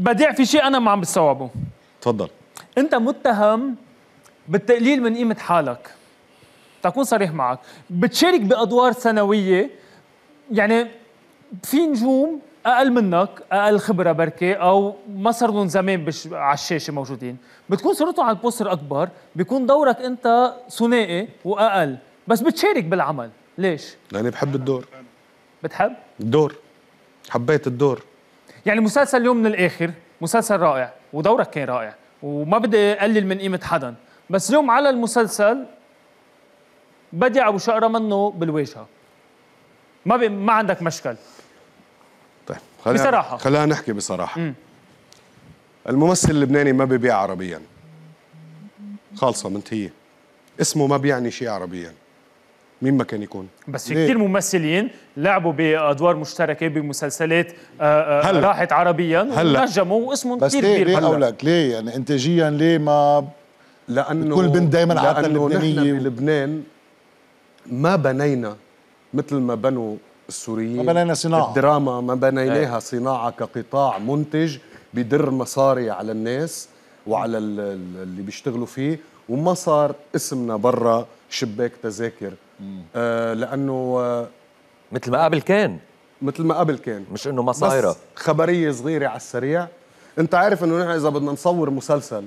بديع في شيء انا ما عم بتصوبه تفضل انت متهم بالتقليل من قيمه حالك تكون صريح معك بتشارك بادوار ثانويه يعني في نجوم اقل منك اقل خبره بركي او ما صار لهم زمان بش... على الشاشه موجودين بتكون صورتهم على البوستر اكبر بيكون دورك انت ثنائي واقل بس بتشارك بالعمل ليش لاني بحب الدور بتحب الدور حبيت الدور يعني مسلسل اليوم من الاخر مسلسل رائع ودورك كان رائع وما بدي اقلل من قيمه حدا بس اليوم على المسلسل بدي ابو شقره منه بالواجهه ما بي ما عندك مشكل طيب خلينا بصراحه خلينا نحكي بصراحه م. الممثل اللبناني ما ببيع عربيا خالصه منتهيه اسمه ما بيعني شيء عربيا مين ما كان يكون بس في كثير ممثلين لعبوا بادوار مشتركه بمسلسلات آه، آه، راحت عربيا ونجموا واسمهم كثير كبير بس ليه ليه, ليه يعني انتاجيا ليه ما لانه كل بنت دائما عادة اللبنانيه بلبنان ما بنينا مثل ما بنوا السوريين ما بنينا صناعه الدراما ما بنيناها إيه. صناعه كقطاع منتج بدر مصاري على الناس وعلى اللي بيشتغلوا فيه وما صار اسمنا برا شباك تذاكر آه لانه آه مثل ما قبل كان مثل ما قبل كان مش انه ما صايره خبريه صغيره على السريع انت عارف انه نحن اذا بدنا نصور مسلسل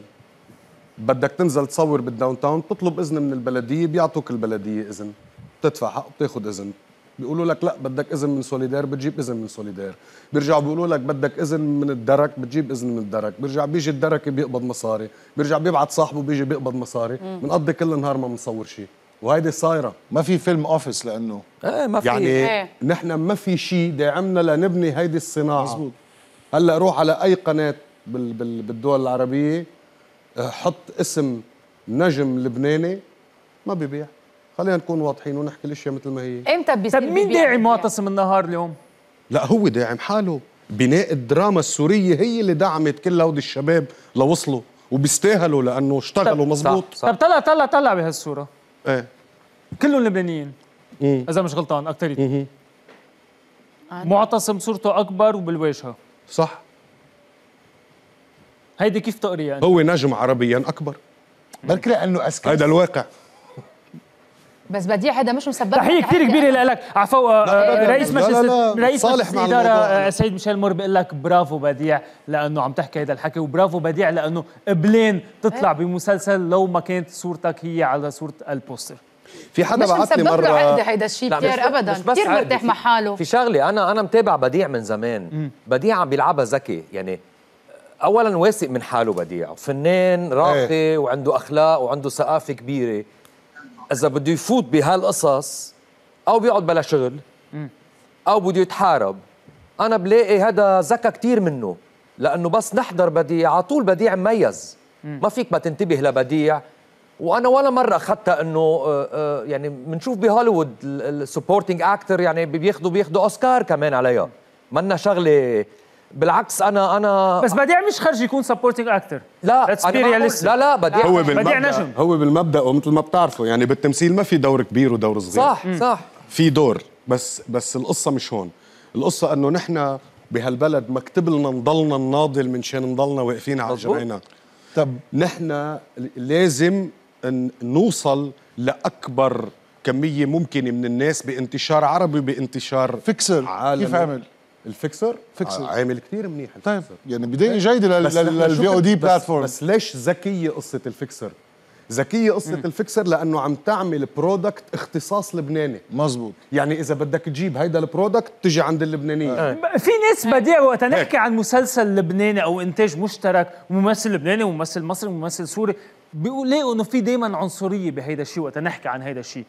بدك تنزل تصور بالداون تاون بتطلب اذن من البلديه بيعطوك البلديه اذن بتدفع حق بتاخذ اذن بيقولوا لك لا بدك اذن من سوليدار بتجيب اذن من سوليدار بيرجعوا بيقولوا لك بدك اذن من الدرك بتجيب اذن من الدرك بيرجع بيجي الدرك بيقبض مصاري بيرجع بيبعت صاحبه بيجي بيقبض مصاري بنقضي كل النهار ما بنصور شيء وهيدي صايره ما في فيلم اوفيس لانه ايه ما في يعني ايه. نحن ما في شيء داعمنا لنبني هيدي الصناعه مزبوط. هلا روح على اي قناه بال بال بالدول العربيه حط اسم نجم لبناني ما ببيع خلينا نكون واضحين ونحكي الاشياء مثل ما هي امتى بيصير طيب مين داعم معتصم النهار اليوم؟ لا هو داعم حاله بناء الدراما السوريه هي اللي دعمت كل هودي الشباب لوصلوا وبيستاهلوا لانه اشتغلوا مزبوط صح صح. طب طلع طلع طلع بهالصوره ايه كلهم لبنانيين اذا مش غلطان اكثريتهم معتصم صورته اكبر وبالواجهه صح هيدي كيف تقريها يعني؟ هو نجم عربيا اكبر بركي لانه اسكت هيدا الواقع بس بديع هذا مش مسبب تحيه كثير كبيره لك عفوا آه، رئيس مجلس رئيس مجلس الاداره آه، سيد ميشيل مور بيقول لك برافو بديع لانه عم تحكي هذا الحكي وبرافو بديع لانه قبلين تطلع إيه. بمسلسل لو ما كانت صورتك هي على صوره البوستر في حدا بعث لي مره عقدة هيدا الشيء كثير ابدا كثير مرتاح مع حاله في شغله انا انا متابع بديع من زمان بديع عم بيلعبها ذكي يعني اولا واثق من حاله بديع فنان راقي ايه. وعنده اخلاق وعنده ثقافه كبيره اذا بده يفوت بهالقصص او بيقعد بلا شغل او بده يتحارب انا بلاقي هذا ذكى كثير منه لانه بس نحضر بديع على طول بديع مميز ما فيك ما تنتبه لبديع وانا ولا مره اخذتها انه آه، آه، يعني بنشوف بهوليوود السبورتنج اكتر يعني بياخذوا بياخذوا اوسكار كمان عليها منا شغله بالعكس انا انا بس بديع مش خرج يكون سبورتنج اكتر لا لا لا لا بديع هو بديع نجم هو بالمبدا ومثل ما بتعرفوا يعني بالتمثيل ما في دور كبير ودور صغير صح م. صح في دور بس بس القصه مش هون القصه انه نحن بهالبلد مكتب لنا نضلنا نناضل من شان نضلنا واقفين على جمعنا طب نحن لازم نوصل لاكبر كميه ممكنه من الناس بانتشار عربي بانتشار فيكسل عالمي كيف عمل الفيكسر فيكسر آه، عامل كثير منيح الفيكسر. طيب يعني بدايه جيده للفي او دي بلاتفورم بس ليش ذكيه قصه الفيكسر؟ ذكيه قصه مم. الفيكسر لانه عم تعمل برودكت اختصاص لبناني مزبوط يعني اذا بدك تجيب هيدا البرودكت تجي عند اللبنانيين آه. في ناس آه. بديع وقت نحكي عن مسلسل لبناني او انتاج مشترك وممثل لبناني وممثل مصري وممثل سوري بيلاقوا انه في دائما عنصريه بهيدا الشيء وقت نحكي عن هيدا الشيء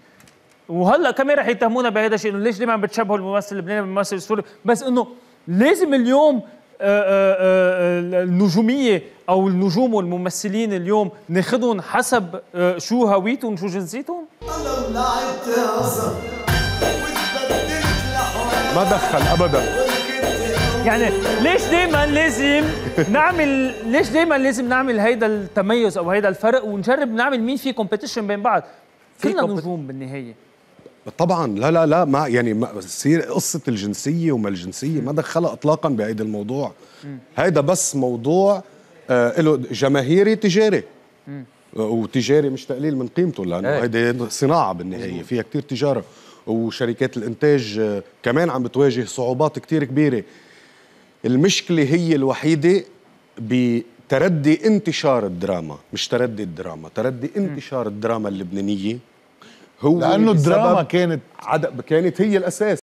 وهلا كمان رح يتهمونا بهذا الشيء انه ليش دائما بتشبهوا الممثل اللبناني بالممثل السوري بس انه لازم اليوم آه، آه، آه، النجوميه او النجوم والممثلين اليوم ناخذهم حسب شو هويتهم شو جنسيتهم ما دخل ابدا يعني ليش دائما لازم نعمل ليش دائما لازم نعمل هيدا التميز او هيدا الفرق ونجرب نعمل مين في كومبيتيشن بين بعض كلنا نجوم بالنهايه طبعا لا لا لا ما يعني ما قصه الجنسيه وما الجنسيه ما دخلها اطلاقا بهيدا الموضوع هيدا بس موضوع آه له جماهيري تجاري وتجاري مش تقليل من قيمته لانه إيه. هيدي صناعه بالنهايه فيها كتير تجاره وشركات الانتاج آه كمان عم بتواجه صعوبات كتير كبيره المشكله هي الوحيده بتردي انتشار الدراما مش تردي الدراما تردي انتشار الدراما اللبنانيه هو لانه الدراما كانت عد... كانت هي الاساس